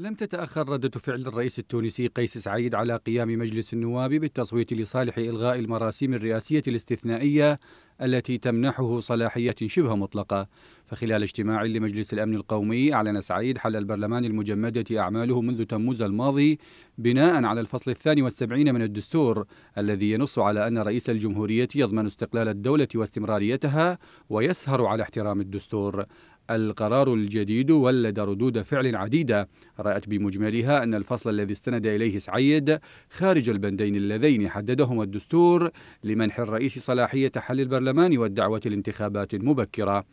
لم تتأخر ردة فعل الرئيس التونسي قيس سعيد على قيام مجلس النواب بالتصويت لصالح إلغاء المراسيم الرئاسية الاستثنائية التي تمنحه صلاحيات شبه مطلقة فخلال اجتماع لمجلس الأمن القومي أعلن سعيد حل البرلمان المجمدة أعماله منذ تموز الماضي بناء على الفصل الثاني والسبعين من الدستور الذي ينص على أن رئيس الجمهورية يضمن استقلال الدولة واستمراريتها ويسهر على احترام الدستور القرار الجديد ولد ردود فعل عديدة رأت بمجملها أن الفصل الذي استند إليه سعيد خارج البندين اللذين حددهما الدستور لمنح الرئيس صلاحية حل البرلمان والدعوة لانتخابات مبكرة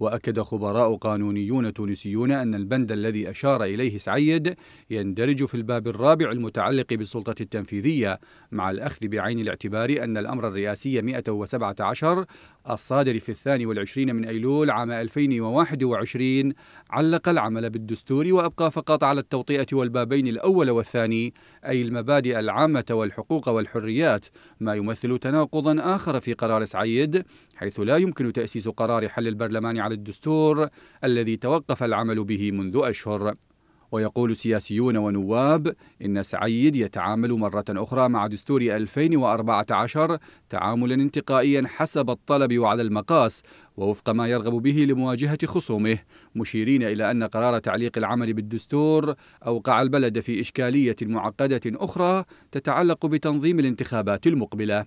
وأكد خبراء قانونيون تونسيون أن البند الذي أشار إليه سعيد يندرج في الباب الرابع المتعلق بالسلطة التنفيذية مع الأخذ بعين الاعتبار أن الأمر الرئاسي 117 الصادر في الثاني والعشرين من أيلول عام 2021 علق العمل بالدستور وأبقى فقط على التوطئة والبابين الأول والثاني أي المبادئ العامة والحقوق والحريات ما يمثل تناقضا آخر في قرار سعيد حيث لا يمكن تأسيس قرار حل البرلمان على الدستور الذي توقف العمل به منذ أشهر ويقول سياسيون ونواب إن سعيد يتعامل مرة أخرى مع دستور 2014 تعاملا انتقائيا حسب الطلب وعلى المقاس ووفق ما يرغب به لمواجهة خصومه مشيرين إلى أن قرار تعليق العمل بالدستور أوقع البلد في إشكالية معقدة أخرى تتعلق بتنظيم الانتخابات المقبلة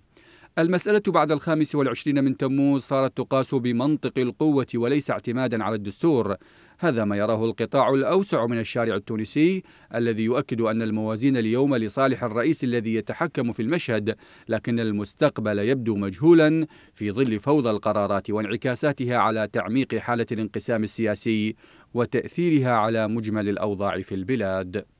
المسألة بعد الخامس والعشرين من تموز صارت تقاس بمنطق القوة وليس اعتمادا على الدستور هذا ما يراه القطاع الأوسع من الشارع التونسي الذي يؤكد أن الموازين اليوم لصالح الرئيس الذي يتحكم في المشهد لكن المستقبل يبدو مجهولا في ظل فوضى القرارات وانعكاساتها على تعميق حالة الانقسام السياسي وتأثيرها على مجمل الأوضاع في البلاد